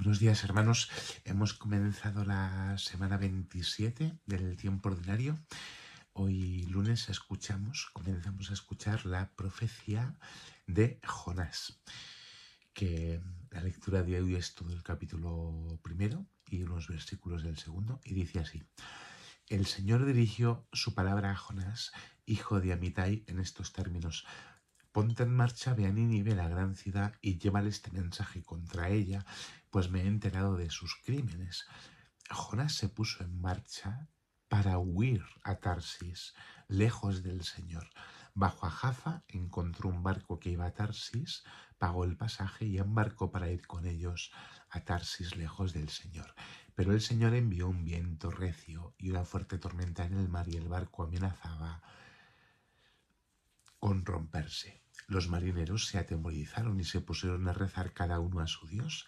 Buenos días hermanos, hemos comenzado la semana 27 del tiempo ordinario. Hoy lunes escuchamos, comenzamos a escuchar la profecía de Jonás, que la lectura de hoy es todo el capítulo primero y los versículos del segundo, y dice así. El Señor dirigió su palabra a Jonás, hijo de Amitai, en estos términos. Ponte en marcha, ve a Nínive, la gran ciudad, y llévales este mensaje contra ella pues me he enterado de sus crímenes. Jonás se puso en marcha para huir a Tarsis, lejos del Señor. Bajo a Jafa encontró un barco que iba a Tarsis, pagó el pasaje y embarcó para ir con ellos a Tarsis, lejos del Señor. Pero el Señor envió un viento recio y una fuerte tormenta en el mar y el barco amenazaba con romperse. Los marineros se atemorizaron y se pusieron a rezar cada uno a su Dios.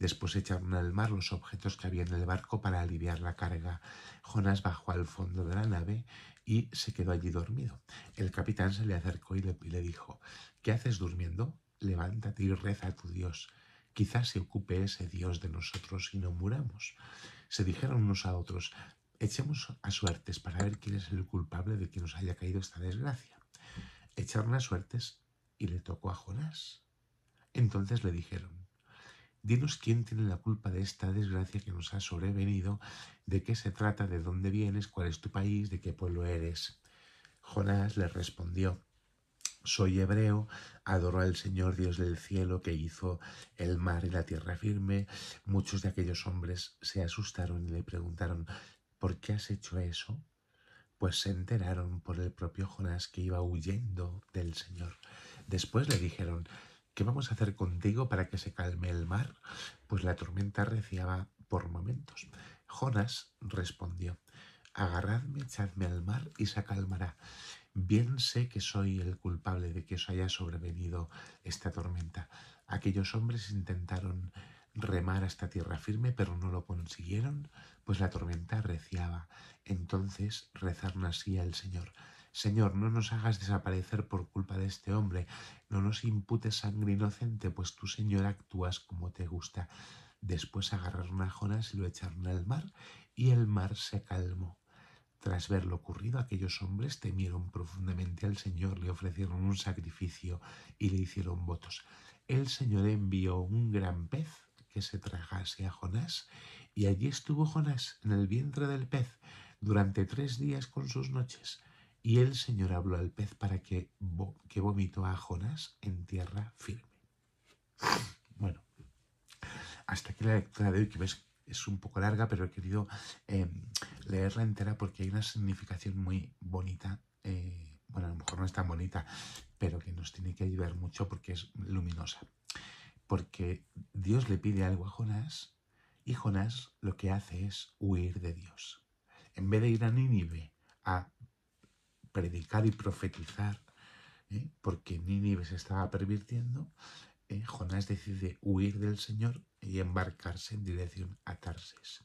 Después echaron al mar los objetos que había en el barco para aliviar la carga. Jonás bajó al fondo de la nave y se quedó allí dormido. El capitán se le acercó y le, dijo, ¿qué haces durmiendo? Levántate y reza a tu Dios. Quizás se ocupe ese Dios de nosotros y no muramos. Se dijeron unos a otros, echemos a suertes para ver quién es el culpable de que nos haya caído esta desgracia. Echaron a suertes y le tocó a Jonás. Entonces le dijeron, Dinos quién tiene la culpa de esta desgracia que nos ha sobrevenido, de qué se trata, de dónde vienes, cuál es tu país, de qué pueblo eres. Jonás le respondió, soy hebreo, adoro al Señor Dios del cielo que hizo el mar y la tierra firme. Muchos de aquellos hombres se asustaron y le preguntaron, ¿por qué has hecho eso? Pues se enteraron por el propio Jonás que iba huyendo del Señor. Después le dijeron, ¿Qué vamos a hacer contigo para que se calme el mar? Pues la tormenta reciaba por momentos. Jonas respondió, agarradme, echadme al mar y se calmará. Bien sé que soy el culpable de que os haya sobrevenido esta tormenta. Aquellos hombres intentaron remar hasta tierra firme, pero no lo consiguieron, pues la tormenta reciaba. Entonces rezaron así al Señor. Señor, no nos hagas desaparecer por culpa de este hombre, no nos imputes sangre inocente, pues tú, Señor, actúas como te gusta. Después agarraron a Jonás y lo echaron al mar, y el mar se calmó. Tras ver lo ocurrido, aquellos hombres temieron profundamente al Señor, le ofrecieron un sacrificio y le hicieron votos. El Señor envió un gran pez que se tragase a Jonás, y allí estuvo Jonás en el vientre del pez durante tres días con sus noches. Y el Señor habló al pez para que, que vomitó a Jonás en tierra firme. Bueno, hasta aquí la lectura de hoy, que ves es un poco larga, pero he querido em, leerla entera porque hay una significación muy bonita. Eh, bueno, a lo mejor no es tan bonita, pero que nos tiene que ayudar mucho porque es luminosa. Porque Dios le pide algo a Jonás y Jonás lo que hace es huir de Dios. En vez de ir a Nínive a predicar y profetizar, ¿eh? porque Nínive se estaba pervirtiendo, ¿eh? Jonás decide huir del Señor y embarcarse en dirección a Tarses.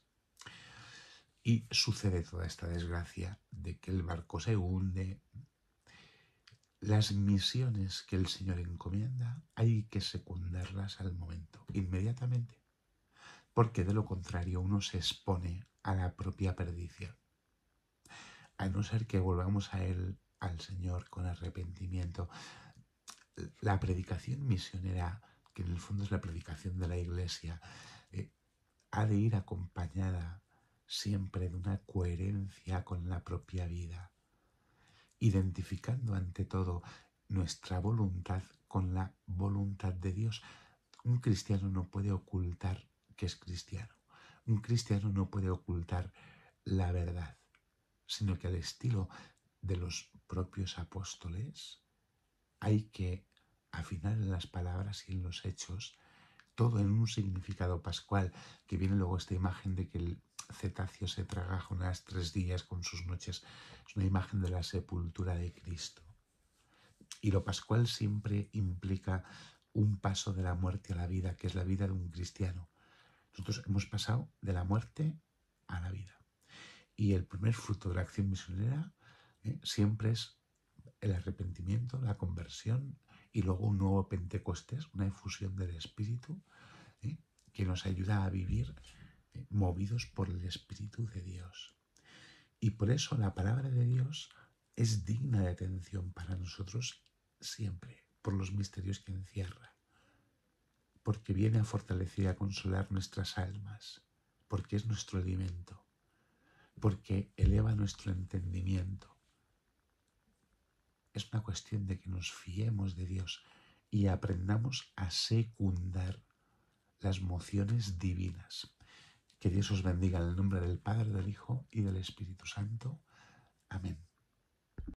Y sucede toda esta desgracia de que el barco se hunde. Las misiones que el Señor encomienda hay que secundarlas al momento, inmediatamente, porque de lo contrario uno se expone a la propia perdición a no ser que volvamos a Él, al Señor, con arrepentimiento. La predicación misionera, que en el fondo es la predicación de la Iglesia, eh, ha de ir acompañada siempre de una coherencia con la propia vida, identificando ante todo nuestra voluntad con la voluntad de Dios. Un cristiano no puede ocultar que es cristiano. Un cristiano no puede ocultar la verdad sino que al estilo de los propios apóstoles hay que afinar en las palabras y en los hechos todo en un significado pascual, que viene luego esta imagen de que el cetáceo se traga unas tres días con sus noches, es una imagen de la sepultura de Cristo. Y lo pascual siempre implica un paso de la muerte a la vida, que es la vida de un cristiano. Nosotros hemos pasado de la muerte a la vida. Y el primer fruto de la acción misionera ¿eh? siempre es el arrepentimiento, la conversión y luego un nuevo Pentecostés, una infusión del Espíritu ¿eh? que nos ayuda a vivir ¿eh? movidos por el Espíritu de Dios. Y por eso la palabra de Dios es digna de atención para nosotros siempre, por los misterios que encierra, porque viene a fortalecer y a consolar nuestras almas, porque es nuestro alimento porque eleva nuestro entendimiento. Es una cuestión de que nos fiemos de Dios y aprendamos a secundar las mociones divinas. Que Dios os bendiga en el nombre del Padre, del Hijo y del Espíritu Santo. Amén.